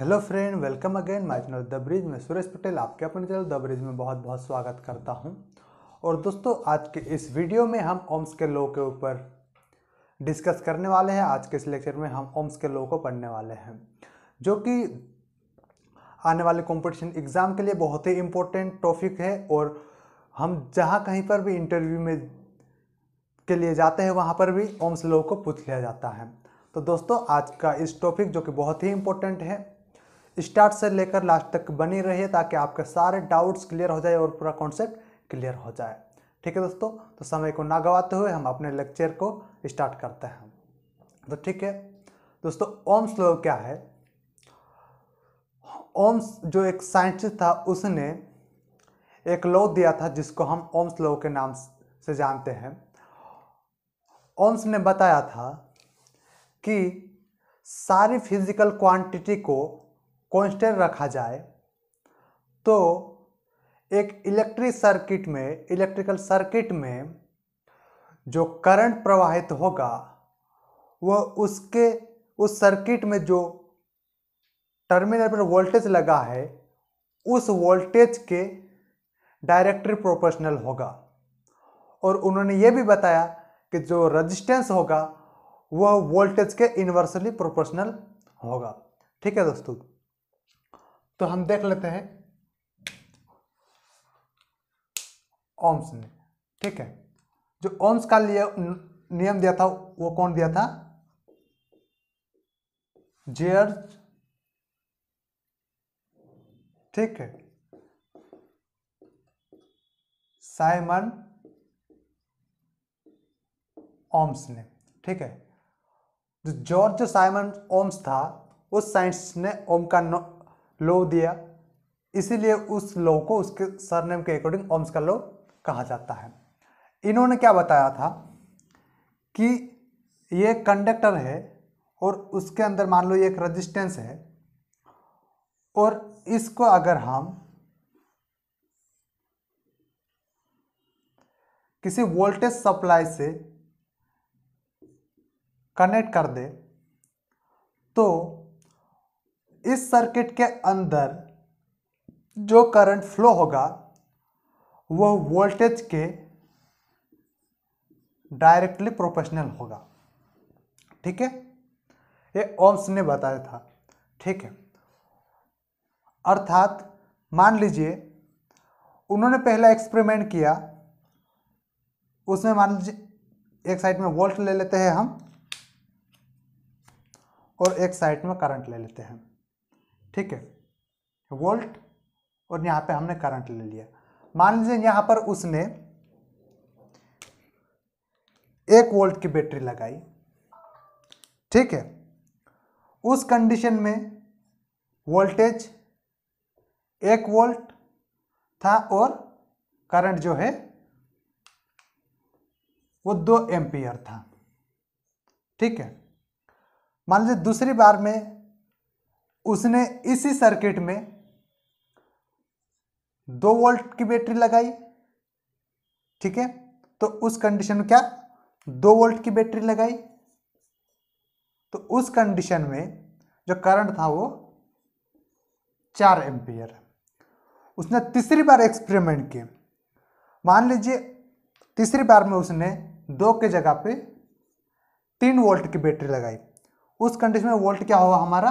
hello friend welcome again channel the bridge में सुरेश पटेल आपके अपने चैनल द ब्रिज में बहुत बहुत स्वागत करता हूं और दोस्तों आज के इस वीडियो में हम ओम्स के लो के ऊपर डिस्कस करने वाले हैं आज के इस लेक्चर में हम ओम्स के लो को पढ़ने वाले हैं जो कि आने वाले कॉम्पिटिशन एग्ज़ाम के लिए बहुत ही इम्पोर्टेंट टॉपिक है और हम जहाँ कहीं पर भी इंटरव्यू में के लिए जाते हैं वहाँ पर भी ओम्स लो को पूछ लिया जाता है तो दोस्तों आज का इस टॉपिक जो कि बहुत ही इम्पोर्टेंट है स्टार्ट से लेकर लास्ट तक बनी रहिए ताकि आपके सारे डाउट्स क्लियर हो जाए और पूरा कॉन्सेप्ट क्लियर हो जाए ठीक है दोस्तों तो समय को ना गवाते हुए हम अपने लेक्चर को स्टार्ट करते हैं तो ठीक है दोस्तों ओम लो क्या है ओम्स जो एक साइंटिस्ट था उसने एक लॉ दिया था जिसको हम ओम्स लॉ के नाम से जानते हैं ओम्स ने बताया था कि सारी फिजिकल क्वांटिटी को कॉन्स्टेंट रखा जाए तो एक इलेक्ट्रिक सर्किट में इलेक्ट्रिकल सर्किट में जो करंट प्रवाहित होगा वह उसके उस सर्किट में जो टर्मिनल पर वोल्टेज लगा है उस वोल्टेज के डायरेक्टली प्रोपोर्शनल होगा और उन्होंने ये भी बताया कि जो रेजिस्टेंस होगा वह वोल्टेज के इन्वर्सली प्रोपोर्शनल होगा ठीक है दोस्तों तो हम देख लेते हैं ओम्स ने ठीक है जो ओम्स का लिए नियम दिया था वो कौन दिया था जेयर्स ठीक है साइमन ओम्स ने ठीक है जो जॉर्ज साइमन ओम्स था उस साइंस ने ओम का लॉ दिया इसीलिए उस लॉ को उसके सरनेम के अकॉर्डिंग ओम्स का लॉ कहा जाता है इन्होंने क्या बताया था कि ये कंडक्टर है और उसके अंदर मान लो ये एक रजिस्टेंस है और इसको अगर हम किसी वोल्टेज सप्लाई से कनेक्ट कर दे तो इस सर्किट के अंदर जो करंट फ्लो होगा वह वोल्टेज के डायरेक्टली प्रोपोर्शनल होगा ठीक है ये ओम्स ने बताया था ठीक है अर्थात मान लीजिए उन्होंने पहला एक्सपेरिमेंट किया उसमें मान लीजिए एक साइड में वोल्ट ले लेते हैं हम और एक साइड में करंट ले लेते हैं ठीक है वोल्ट और यहाँ पे हमने करंट ले लिया मान लीजिए यहाँ पर उसने एक वोल्ट की बैटरी लगाई ठीक है उस कंडीशन में वोल्टेज एक वोल्ट था और करंट जो है वो दो एम्पियर था ठीक है मान लीजिए दूसरी बार में उसने इसी सर्किट में दो वोल्ट की बैटरी लगाई ठीक है तो उस कंडीशन में क्या दो वोल्ट की बैटरी लगाई तो उस कंडीशन में जो करंट था वो चार एम्पियर उसने तीसरी बार एक्सपेरिमेंट किया मान लीजिए तीसरी बार में उसने दो के जगह पे तीन वोल्ट की बैटरी लगाई उस कंडीशन में वोल्ट क्या होगा हमारा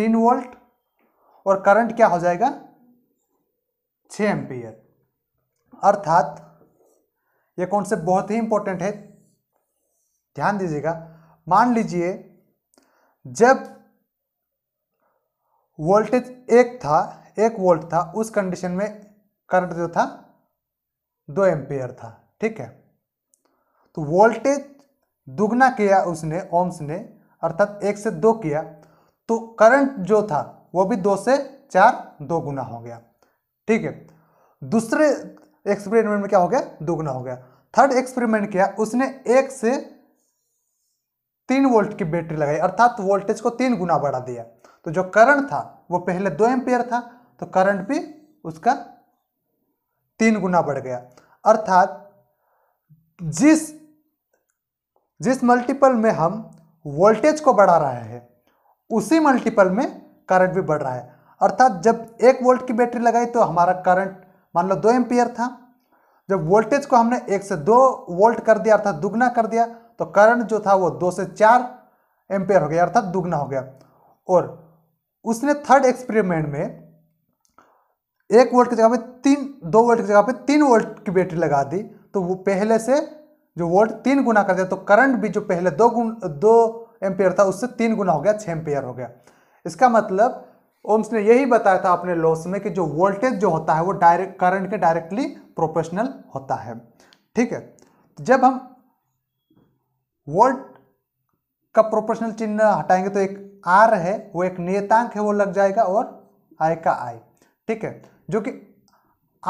तीन वोल्ट और करंट क्या हो जाएगा छः एम्पियर अर्थात ये कॉन्सेप्ट बहुत ही इंपॉर्टेंट है ध्यान दीजिएगा मान लीजिए जब वोल्टेज एक था एक वोल्ट था उस कंडीशन में करंट जो था दो एम्पियर था ठीक है तो वोल्टेज दुगना किया उसने ओम्स ने अर्थात एक से दो किया तो करंट जो था वो भी दो से चार दो गुना हो गया ठीक है दूसरे एक्सपेरिमेंट में क्या हो गया दोगुना हो गया थर्ड एक्सपेरिमेंट किया उसने एक से तीन वोल्ट की बैटरी लगाई अर्थात तो वोल्टेज को तीन गुना बढ़ा दिया तो जो करंट था वो पहले दो एम्पेयर था तो करंट भी उसका तीन गुना बढ़ गया अर्थात जिस जिस मल्टीपल में हम वोल्टेज को बढ़ा रहे हैं उसी मल्टीपल में करंट भी बढ़ रहा है अर्थात जब एक वोल्ट की बैटरी लगाई तो हमारा करंट मान लो दो एम्पियर था जब वोल्टेज को हमने एक से दो वोल्ट कर दिया अर्थात दुगना कर दिया तो करंट जो था वो दो से चार एम्पियर हो गया अर्थात दुगना हो गया और उसने थर्ड एक्सपेरिमेंट में एक वोल्ट की जगह पे तीन दो वोल्ट की जगह पे तीन वोल्ट की बैटरी लगा दी तो वो पहले से जो वोल्ट तीन गुना कर दिया तो करंट भी जो पहले दो गुण दो एम्पेयर था उससे तीन गुना हो गया छः एम्पेयर हो गया इसका मतलब ओम्स ने यही बताया था अपने लॉस में कि जो वोल्टेज जो होता है वो डायरेक्ट करंट के डायरेक्टली प्रोपोर्शनल होता है ठीक है तो जब हम वोल्ट का प्रोपोर्शनल चिन्ह हटाएंगे तो एक आर है वो एक नियतांक है वो लग जाएगा और आय का आय ठीक है जो कि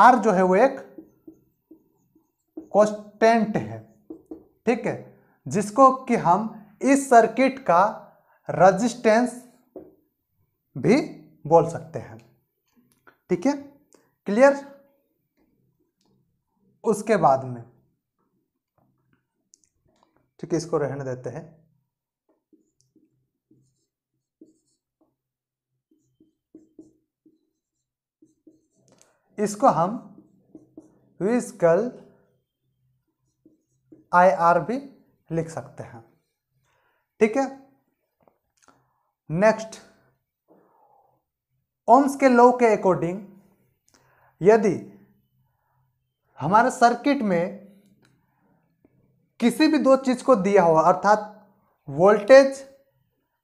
आर जो है वो एक कॉन्स्टेंट है ठीक है जिसको कि हम इस सर्किट का रजिस्टेंस भी बोल सकते हैं ठीक है क्लियर उसके बाद में ठीक है इसको रहने देते हैं इसको हम विस्कल आई आर भी लिख सकते हैं ठीक है नेक्स्ट ओम्स के लॉ के अकॉर्डिंग यदि हमारे सर्किट में किसी भी दो चीज को दिया हो अर्थात वोल्टेज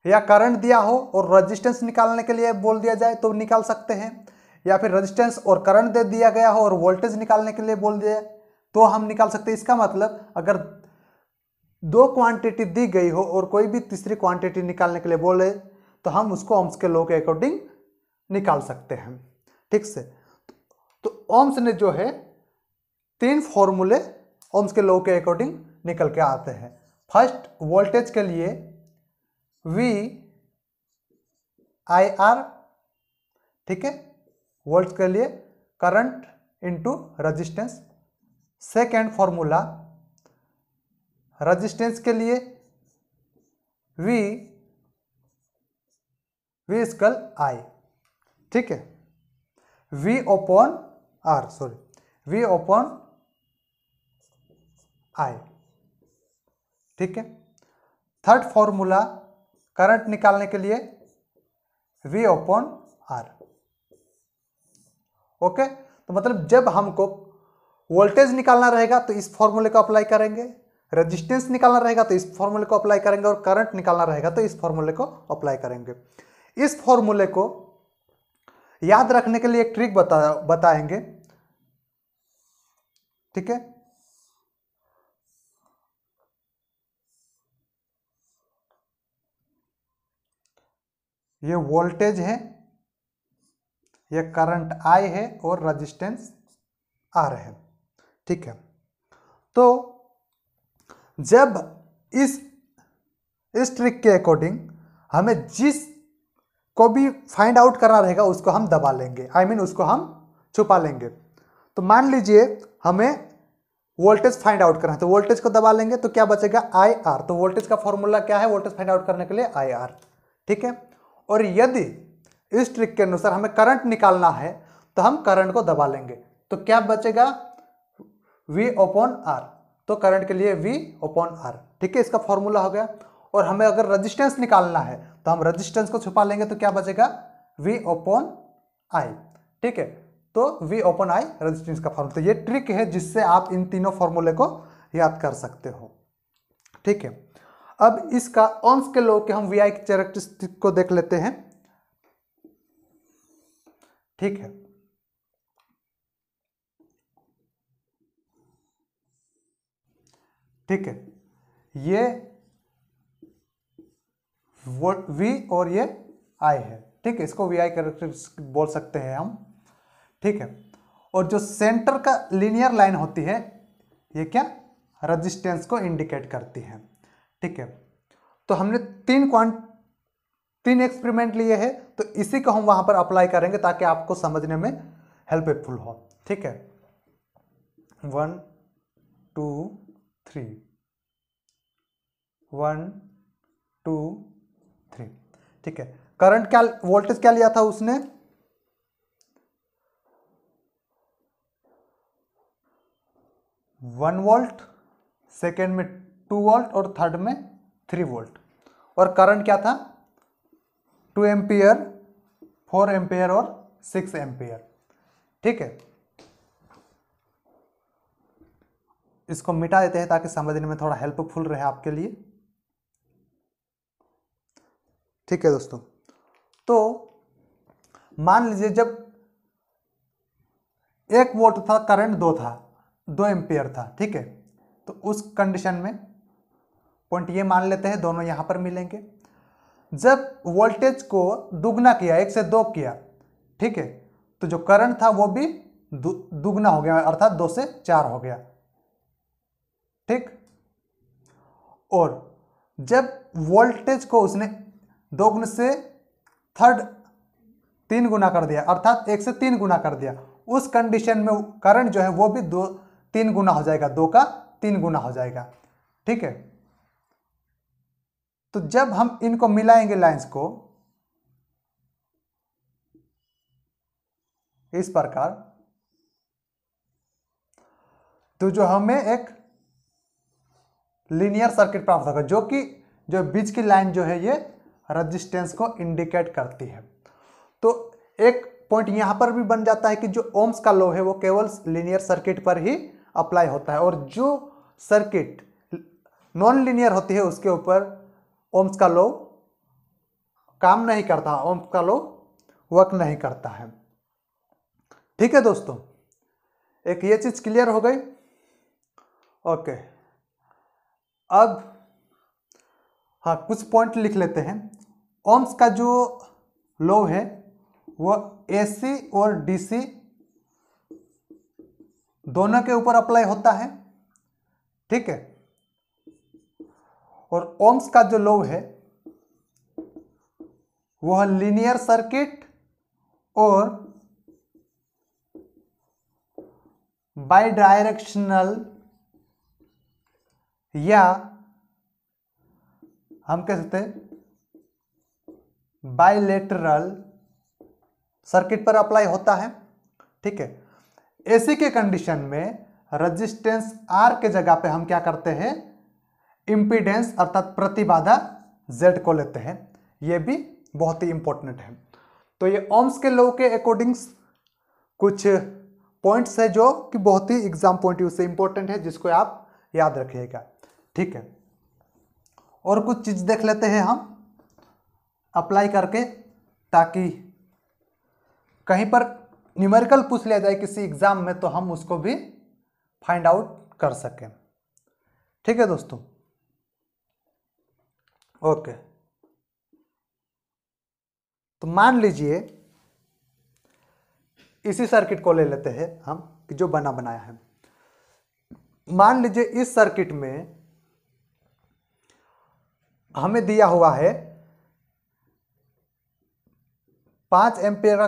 या करंट दिया हो और रेजिस्टेंस निकालने के लिए बोल दिया जाए तो निकाल सकते हैं या फिर रेजिस्टेंस और करंट दे दिया गया हो और वोल्टेज निकालने के लिए बोल दिया तो हम निकाल सकते हैं इसका मतलब अगर दो क्वांटिटी दी गई हो और कोई भी तीसरी क्वांटिटी निकालने के लिए बोले तो हम उसको ओम्स के लॉ के अकॉर्डिंग निकाल सकते हैं ठीक से तो ओम्स ने जो है तीन फॉर्मूले ओम्स के लॉ के अकॉर्डिंग निकल के आते हैं फर्स्ट वोल्टेज के लिए वी आई आर ठीक है वोल्ट के लिए current into resistance second formula resistance के लिए वी वी स्कल आई ठीक है V upon R sorry V upon I ठीक है थर्ड फॉर्मूला करंट निकालने के लिए वी ओपन आर ओके तो मतलब जब हमको वोल्टेज निकालना रहेगा तो इस फॉर्मूले को अप्लाई करेंगे रेजिस्टेंस निकालना रहेगा तो इस फॉर्मूले को अप्लाई करेंगे और करंट निकालना रहेगा तो इस फॉर्मूले को अप्लाई करेंगे इस फॉर्मूले को याद रखने के लिए एक ट्रिक बता बताएंगे ठीक है ये वोल्टेज है ये करंट आई है और रेजिस्टेंस आर है ठीक है तो जब इस इस ट्रिक के अकॉर्डिंग हमें जिस को भी फाइंड आउट करना रहेगा उसको हम दबा लेंगे आई I मीन mean, उसको हम छुपा लेंगे तो मान लीजिए हमें वोल्टेज फाइंड आउट करना है तो वोल्टेज को दबा लेंगे तो क्या बचेगा आई आर तो वोल्टेज का फॉर्मूला क्या है वोल्टेज फाइंड आउट करने के लिए आई आर ठीक है और यदि इस ट्रिक के अनुसार हमें करंट निकालना है तो हम करंट को दबा लेंगे तो क्या बचेगा वी ओपन आर तो करंट के लिए वी ओपॉन आर ठीक है इसका फॉर्मूला हो गया और हमें अगर रजिस्टेंस निकालना है तो हम रजिस्टेंस को छुपा लेंगे तो क्या बचेगा वी ओपन आई ठीक है तो वी ओपन आई रजिस्टेंस का फॉर्मूला तो ये ट्रिक है जिससे आप इन तीनों फॉर्मूले को याद कर सकते हो ठीक है अब इसका ऑन्स के लोग के हम वी आई को देख लेते हैं ठीक है ठीक है ये वी और ये आई है ठीक है इसको वी आई कैरेक्टर बोल सकते हैं हम ठीक है और जो सेंटर का लीनियर लाइन होती है ये क्या रजिस्टेंस को इंडिकेट करती है ठीक है तो हमने तीन क्वांट तीन एक्सपेरिमेंट लिए हैं तो इसी को हम वहां पर अप्लाई करेंगे ताकि आपको समझने में हेल्पफुल हो ठीक है one two three one two three ठीक है करंट क्या वोल्टेज क्या लिया था उसने वन वोल्ट सेकेंड में टू वोल्ट और थर्ड में थ्री वोल्ट और करंट क्या था टू एम्पियर फोर एम्पियर और सिक्स एम्पियर ठीक है इसको मिटा देते हैं ताकि समझने में थोड़ा हेल्पफुल रहे आपके लिए ठीक है दोस्तों तो मान लीजिए जब एक वोल्ट था करंट दो था दो एम्पियर था ठीक है तो उस कंडीशन में पॉइंट ये मान लेते हैं दोनों यहाँ पर मिलेंगे जब वोल्टेज को दुगना किया एक से दो किया ठीक है तो जो करंट था वो भी दुगना हो गया अर्थात दो से चार हो गया ठीक और जब वोल्टेज को उसने दो गुण से थर्ड तीन गुना कर दिया अर्थात एक से तीन गुना कर दिया उस कंडीशन में करंट जो है वो भी दो तीन गुना हो जाएगा दो का तीन गुना हो जाएगा ठीक है तो जब हम इनको मिलाएंगे लाइंस को इस प्रकार तो जो हमें एक लीनियर सर्किट प्राप्त होगा जो कि जो बीच की लाइन जो है ये रजिस्टेंस को इंडिकेट करती है तो एक पॉइंट यहाँ पर भी बन जाता है कि जो ओम्स का लो है वो केवल लीनियर सर्किट पर ही अप्लाई होता है और जो सर्किट नॉन लीनियर होती है उसके ऊपर ओम्स का लो काम नहीं करता ओम्स का लो वर्क नहीं करता है ठीक है दोस्तों एक ये चीज़ क्लियर हो गई ओके अब हाँ कुछ पॉइंट लिख लेते हैं ओम्स का जो लॉ है वो एसी और डीसी दोनों के ऊपर अप्लाई होता है ठीक है और ओम्स का जो लॉ है वह लीनियर सर्किट और बाई डायरेक्शनल या हम कह सकते हैं बाइलेटरल सर्किट पर अप्लाई होता है ठीक है एसी के कंडीशन में रेजिस्टेंस आर के जगह पे हम क्या करते हैं इम्पीडेंस अर्थात प्रतिबाधा जेड को लेते हैं ये भी बहुत ही इंपॉर्टेंट है तो ये ओम्स के लॉ के अकॉर्डिंग्स कुछ पॉइंट्स है जो कि बहुत ही एग्जाम पॉइंट व्यू से इंपॉर्टेंट है जिसको आप याद रखिएगा ठीक है और कुछ चीज़ देख लेते हैं हम अप्लाई करके ताकि कहीं पर न्यूमेरिकल पूछ लिया जाए किसी एग्ज़ाम में तो हम उसको भी फाइंड आउट कर सकें ठीक है दोस्तों ओके तो मान लीजिए इसी सर्किट को ले लेते हैं हम कि जो बना बनाया है मान लीजिए इस सर्किट में हमें दिया हुआ है पाँच एम्पेयर का